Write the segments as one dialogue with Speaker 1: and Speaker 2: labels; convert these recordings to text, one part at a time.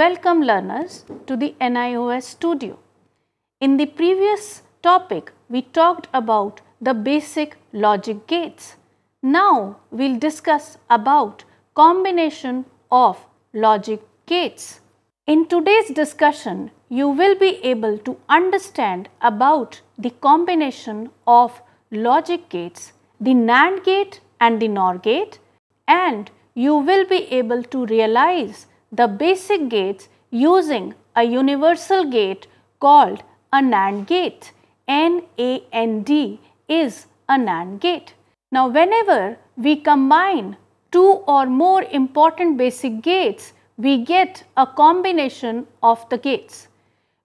Speaker 1: Welcome learners to the NIOS studio. In the previous topic, we talked about the basic logic gates. Now, we'll discuss about combination of logic gates. In today's discussion, you will be able to understand about the combination of logic gates, the NAND gate and the NOR gate and you will be able to realize the basic gates using a universal gate called a NAND gate. NAND is a NAND gate. Now whenever we combine two or more important basic gates, we get a combination of the gates.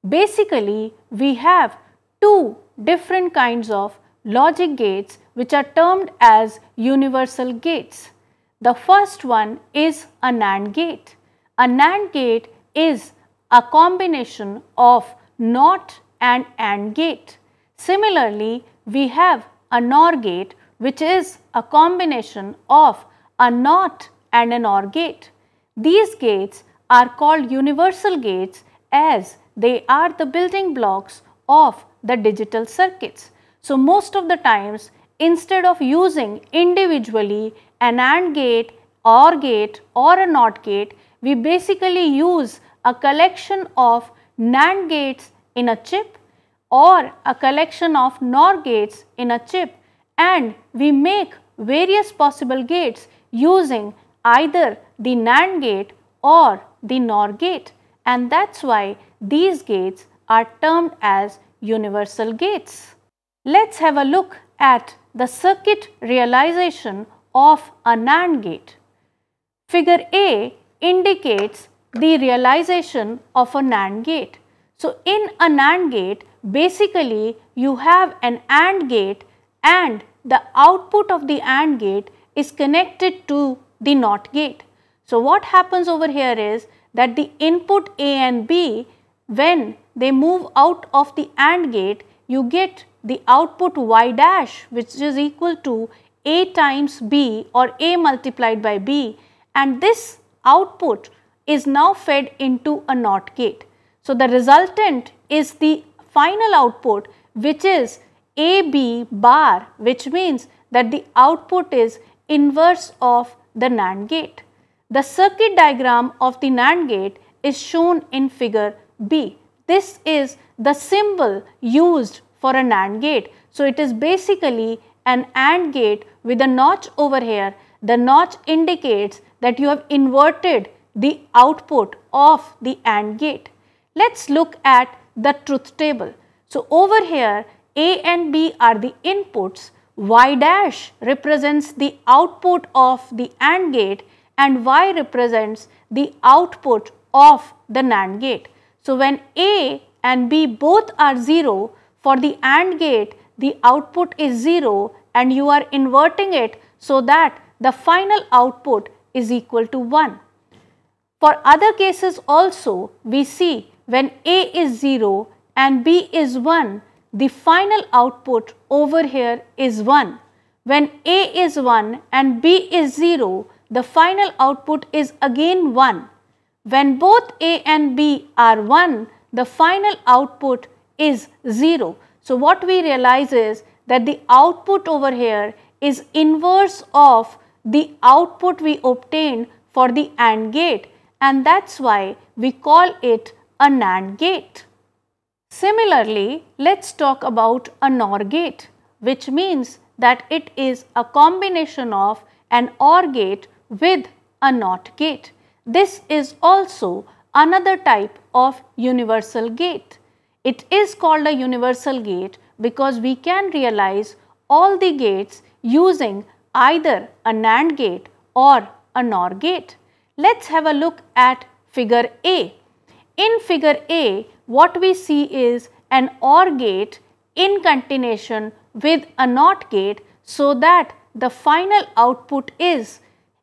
Speaker 1: Basically, we have two different kinds of logic gates which are termed as universal gates. The first one is a NAND gate a NAND gate is a combination of NOT and AND gate. Similarly, we have a NOR gate which is a combination of a NOT and an OR gate. These gates are called universal gates as they are the building blocks of the digital circuits. So, most of the times instead of using individually an AND gate, OR gate or a NOT gate, we basically use a collection of NAND gates in a chip or a collection of NOR gates in a chip and we make various possible gates using either the NAND gate or the NOR gate and that is why these gates are termed as universal gates. Let us have a look at the circuit realization of a NAND gate. Figure A indicates the realization of a NAND gate. So, in a NAND gate basically you have an AND gate and the output of the AND gate is connected to the NOT gate. So, what happens over here is that the input A and B when they move out of the AND gate you get the output Y dash which is equal to A times B or A multiplied by B and this output is now fed into a NOT gate. So, the resultant is the final output which is AB bar which means that the output is inverse of the NAND gate. The circuit diagram of the NAND gate is shown in figure B. This is the symbol used for a NAND gate. So, it is basically an AND gate with a notch over here. The notch indicates that you have inverted the output of the AND gate. Let us look at the truth table. So, over here A and B are the inputs, Y dash represents the output of the AND gate and Y represents the output of the NAND gate. So, when A and B both are 0 for the AND gate the output is 0 and you are inverting it so that the final output is equal to 1. For other cases also, we see when A is 0 and B is 1, the final output over here is 1. When A is 1 and B is 0, the final output is again 1. When both A and B are 1, the final output is 0. So, what we realize is that the output over here is inverse of the output we obtain for the AND gate and that is why we call it a NAND gate. Similarly, let us talk about a NOR gate which means that it is a combination of an OR gate with a NOT gate. This is also another type of universal gate. It is called a universal gate because we can realize all the gates using either a NAND gate or a NOR gate. Let's have a look at figure A. In figure A, what we see is an OR gate in continuation with a NOT gate so that the final output is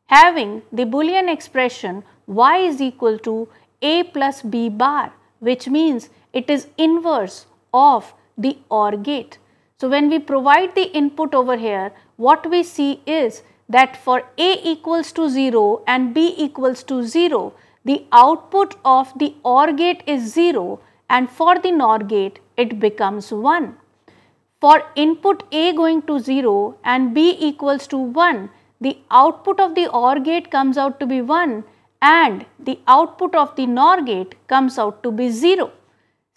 Speaker 1: having the Boolean expression y is equal to a plus b bar which means it is inverse of the OR gate. So, when we provide the input over here, what we see is that for A equals to 0 and B equals to 0, the output of the OR gate is 0 and for the NOR gate it becomes 1. For input A going to 0 and B equals to 1, the output of the OR gate comes out to be 1 and the output of the NOR gate comes out to be 0.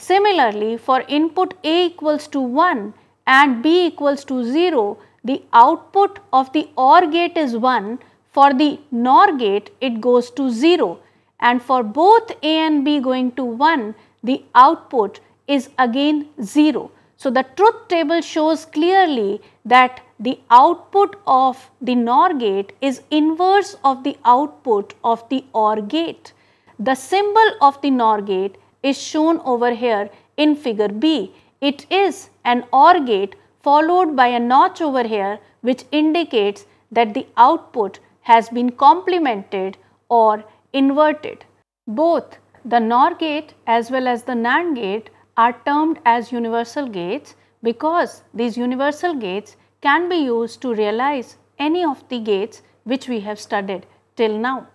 Speaker 1: Similarly, for input A equals to 1 and B equals to 0, the output of the OR gate is 1, for the NOR gate it goes to 0 and for both A and B going to 1, the output is again 0. So, the truth table shows clearly that the output of the NOR gate is inverse of the output of the OR gate. The symbol of the NOR gate is shown over here in figure B it is an OR gate followed by a notch over here which indicates that the output has been complemented or inverted. Both the NOR gate as well as the NAND gate are termed as universal gates because these universal gates can be used to realize any of the gates which we have studied till now.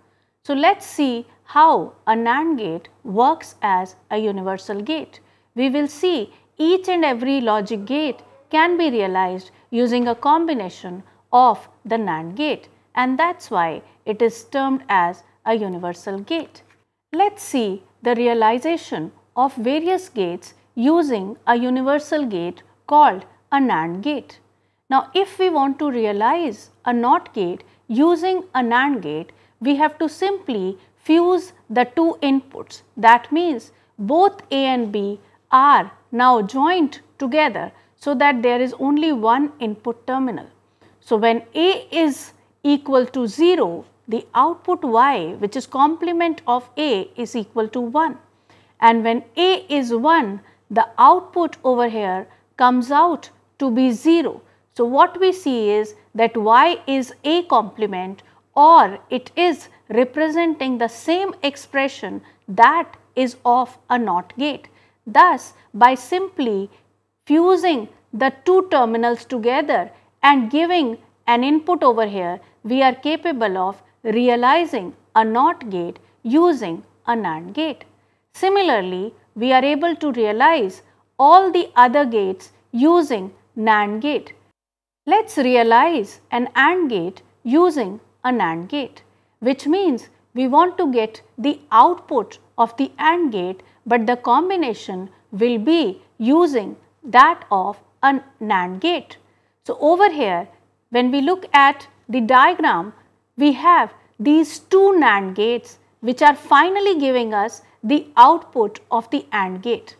Speaker 1: So, let us see how a NAND gate works as a universal gate. We will see each and every logic gate can be realized using a combination of the NAND gate and that's why it is termed as a universal gate. Let's see the realization of various gates using a universal gate called a NAND gate. Now if we want to realize a NOT gate using a NAND gate, we have to simply fuse the two inputs. That means both A and B are now joined together so that there is only one input terminal. So, when A is equal to 0, the output Y which is complement of A is equal to 1 and when A is 1, the output over here comes out to be 0. So, what we see is that Y is A complement or it is representing the same expression that is of a NOT gate. Thus, by simply fusing the two terminals together and giving an input over here, we are capable of realizing a NOT gate using a NAND gate. Similarly, we are able to realize all the other gates using NAND gate. Let's realize an AND gate using a NAND gate, which means we want to get the output of the AND gate but the combination will be using that of a NAND gate. So, over here when we look at the diagram we have these two NAND gates which are finally giving us the output of the AND gate.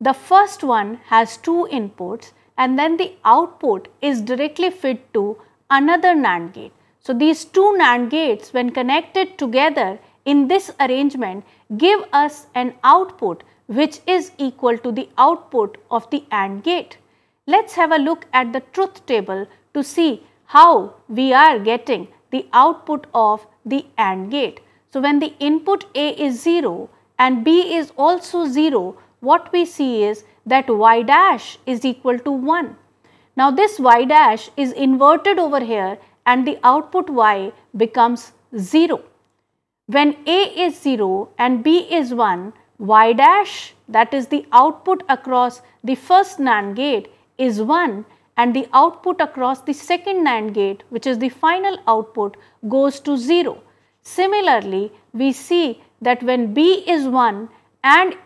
Speaker 1: The first one has two inputs and then the output is directly fed to another NAND gate. So, these two NAND gates when connected together in this arrangement give us an output which is equal to the output of the AND gate. Let us have a look at the truth table to see how we are getting the output of the AND gate. So, when the input A is 0 and B is also 0, what we see is that y dash is equal to 1. Now, this y dash is inverted over here and the output y becomes 0. When A is 0 and B is 1, Y dash that is the output across the first NAND gate is 1 and the output across the second NAND gate which is the final output goes to 0. Similarly, we see that when B is 1 and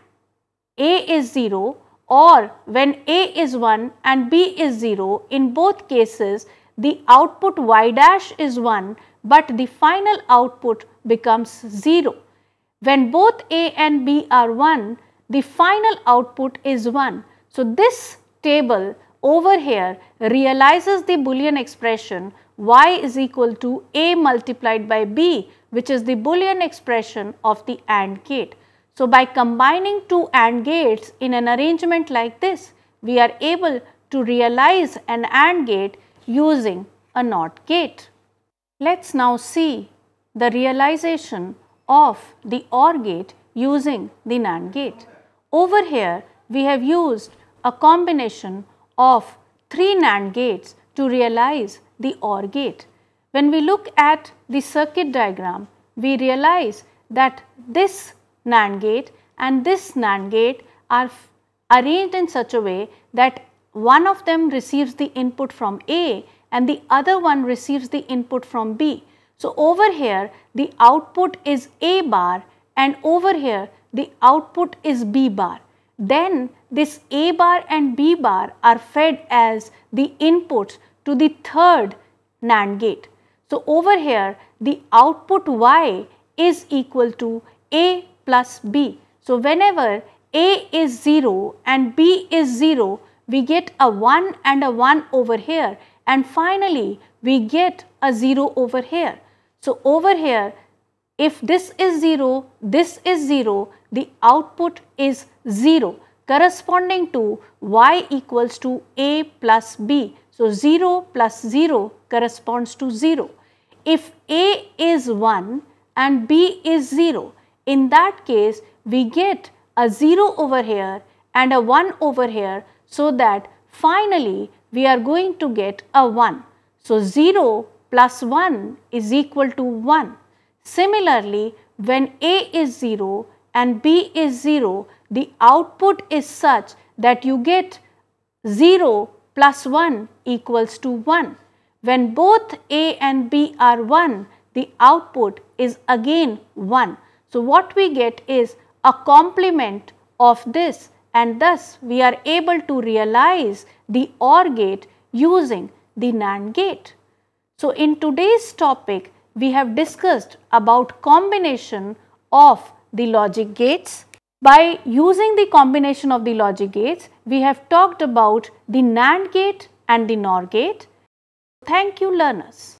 Speaker 1: A is 0 or when A is 1 and B is 0 in both cases the output Y dash is 1 but the final output becomes 0. When both A and B are 1, the final output is 1. So, this table over here realizes the Boolean expression y is equal to a multiplied by b which is the Boolean expression of the AND gate. So, by combining two AND gates in an arrangement like this, we are able to realize an AND gate using a NOT gate. Let us now see the realization of the OR gate using the NAND gate. Over here we have used a combination of three NAND gates to realize the OR gate. When we look at the circuit diagram, we realize that this NAND gate and this NAND gate are arranged in such a way that one of them receives the input from A and the other one receives the input from B. So over here the output is A bar and over here the output is B bar. Then this A bar and B bar are fed as the inputs to the third NAND gate. So over here the output Y is equal to A plus B. So whenever A is 0 and B is 0, we get a 1 and a 1 over here and finally we get a 0 over here. So over here, if this is 0, this is 0, the output is 0 corresponding to y equals to a plus b. So 0 plus 0 corresponds to 0. If a is 1 and b is 0, in that case we get a 0 over here and a 1 over here so that finally we are going to get a 1. So 0 plus 1 is equal to 1. Similarly, when A is 0 and B is 0, the output is such that you get 0 plus 1 equals to 1. When both A and B are 1, the output is again 1. So, what we get is a complement of this and thus we are able to realize the OR gate using the NAND gate. So in today's topic, we have discussed about combination of the logic gates. By using the combination of the logic gates, we have talked about the NAND gate and the NOR gate. Thank you learners.